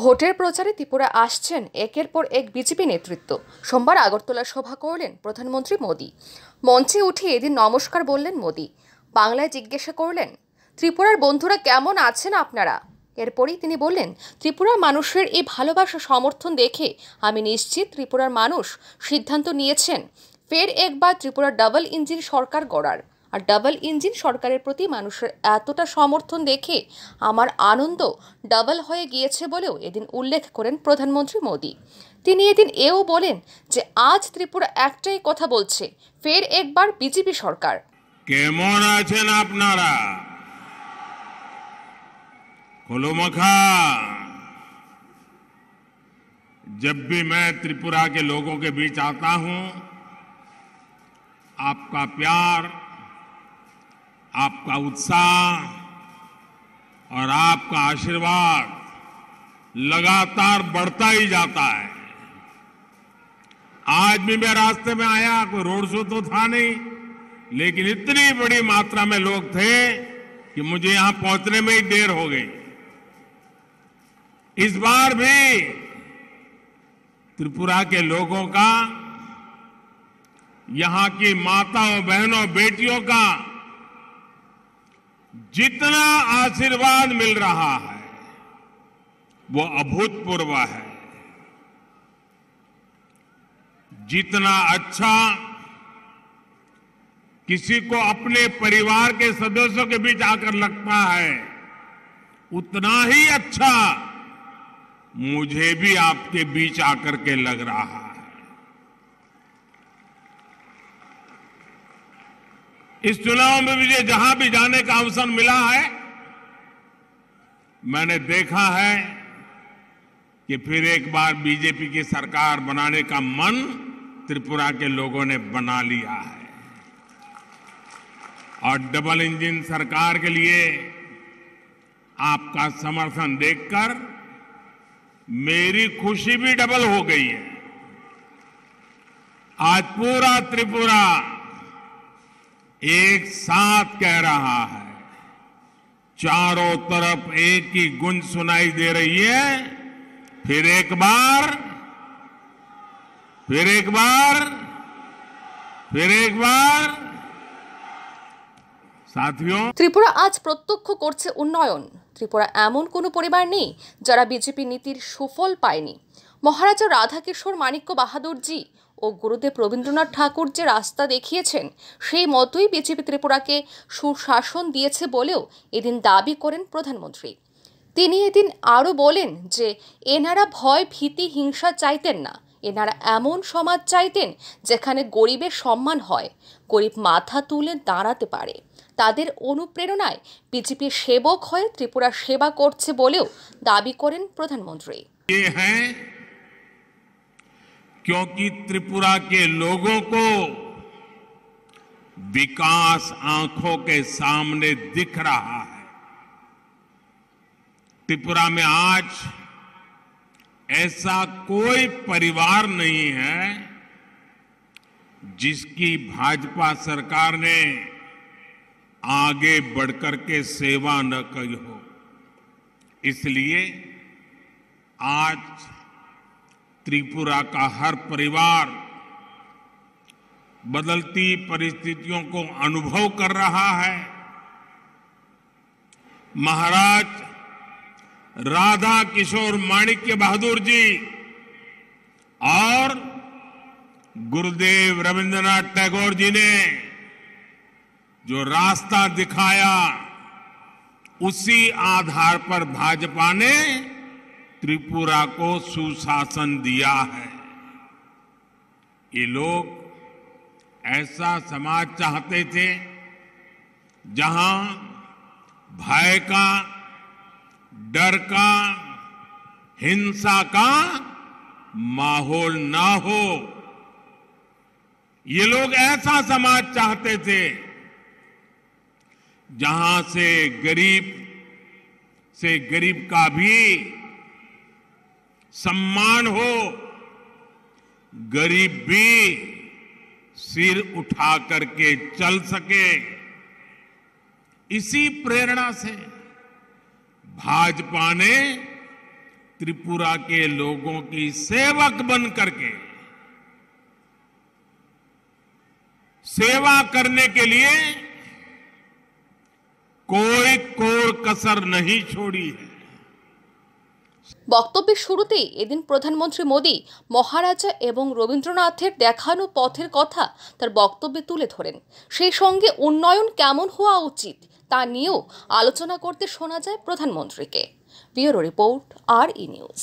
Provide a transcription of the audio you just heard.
ভোটের প্রচারে ত্রিপুরা আসছেন একের পর এক বিজেপি নেতৃত্ব সোমবার আগরতলা সভা করলেন প্রধানমন্ত্রী মোদী মঞ্চে উঠে এদিন নমস্কার বললেন মোদী বাংলায় জিজ্ঞাসা করলেন ত্রিপুরার বন্ধুরা কেমন আছেন আপনারা এরপরেই তিনি বললেন ত্রিপুরার মানুষের এই ভালোবাসা সমর্থন দেখে আমি নিশ্চিত ত্রিপুরার মানুষ সিদ্ধান্ত নিয়েছেন ফের একবার ত্রিপুরা ডাবল ইঞ্জিন সরকার গড়ার আর ডাবল ইঞ্জিন সরকারের প্রতি মানুষের এতটা সমর্থন দেখে আমার আনন্দ ডাবল হয়ে গিয়েছে বলেও এদিন উল্লেখ করেন প্রধানমন্ত্রী মোদী তিনি এদিন এও বলেন যে আজ ত্রিপুরা একটাই কথা বলছে ফের একবার বিজেপি সরকার কেমন আছেন আপনারা খোলোমাখা जब भी मैं त्रिपुरा के लोगों के बीच आता हूं आपका प्यार आपका उत्साह और आपका आशीर्वाद लगातार बढ़ता ही जाता है आज भी मैं रास्ते में आया कोई रोड शो तो था नहीं लेकिन इतनी बड़ी मात्रा में लोग थे कि मुझे यहां पहुंचने में ही देर हो गई इस बार भी त्रिपुरा के लोगों का यहां की माताओं बहनों बेटियों का जितना आशीर्वाद मिल रहा है वो अभूतपूर्व है जितना अच्छा किसी को अपने परिवार के सदस्यों के बीच आकर लगता है उतना ही अच्छा मुझे भी आपके बीच आकर के लग रहा है इस चुनाव में मुझे जहां भी जाने का अवसर मिला है मैंने देखा है कि फिर एक बार बीजेपी की सरकार बनाने का मन त्रिपुरा के लोगों ने बना लिया है और डबल इंजन सरकार के लिए आपका समर्थन देखकर मेरी खुशी भी डबल हो गई है आज पूरा त्रिपुरा एक साथ कह रहा है चारों तरफ एक ही गुंज सुनाई दे रही है फिर एक बार फिर एक बार फिर एक बार সাথীয় ত্রিপুরা আজ প্রত্যক্ষ করছে উন্নয়ন ত্রিপুরা এমন কোনো পরিবার নেই যারা বিজেপি নীতির সুফল পায়নি মহারাজা রাধাকিশোর মাণিক্য বাহাদুরজি ও গুরুদেব রবীন্দ্রনাথ ঠাকুর যে রাস্তা দেখিয়েছেন সেই মতোই বিজেপি ত্রিপুরাকে সুশাসন দিয়েছে বলেও এদিন দাবি করেন প্রধানমন্ত্রী তিনি এদিন আরও বলেন যে এনারা ভয় ভীতি হিংসা চাইতেন না এনারা এমন সমাজ চাইতেন যেখানে গরিবের সম্মান হয় গরিব মাথা তুলে দাঁড়াতে পারে তাদের অনুপ্রেরণায় বিজেপির সেবক হয়ে ত্রিপুরা সেবা করছে বলেও দাবি করেন প্রধানমন্ত্রী क्योंकि त्रिपुरा के लोगों को विकास आंखों के सामने दिख रहा है त्रिपुरा में आज ऐसा कोई परिवार नहीं है जिसकी भाजपा सरकार ने आगे बढ़कर के सेवा न की हो इसलिए आज त्रिपुरा का हर परिवार बदलती परिस्थितियों को अनुभव कर रहा है महाराज राधा किशोर माणिक्य बहादुर जी और गुरुदेव रविंद्रनाथ टैगोर जी ने जो रास्ता दिखाया उसी आधार पर भाजपा ने त्रिपुरा को सुशासन दिया है ये लोग ऐसा समाज चाहते थे जहां भय का डर का हिंसा का माहौल ना हो ये लोग ऐसा समाज चाहते थे जहां से गरीब से गरीब का भी सम्मान हो गरीब भी सिर उठा करके चल सके इसी प्रेरणा से भाजपा ने त्रिपुरा के लोगों की सेवक बन करके सेवा करने के लिए कोई कोर कसर नहीं छोड़ी है বক্তব্যের শুরুতেই এদিন প্রধানমন্ত্রী মোদী মহারাজা এবং রবীন্দ্রনাথের দেখানো পথের কথা তার বক্তব্যে তুলে ধরেন সেই সঙ্গে উন্নয়ন কেমন হওয়া উচিত তা নিয়েও আলোচনা করতে শোনা যায় প্রধানমন্ত্রীকে ব্যুরো রিপোর্ট আর ই নিউজ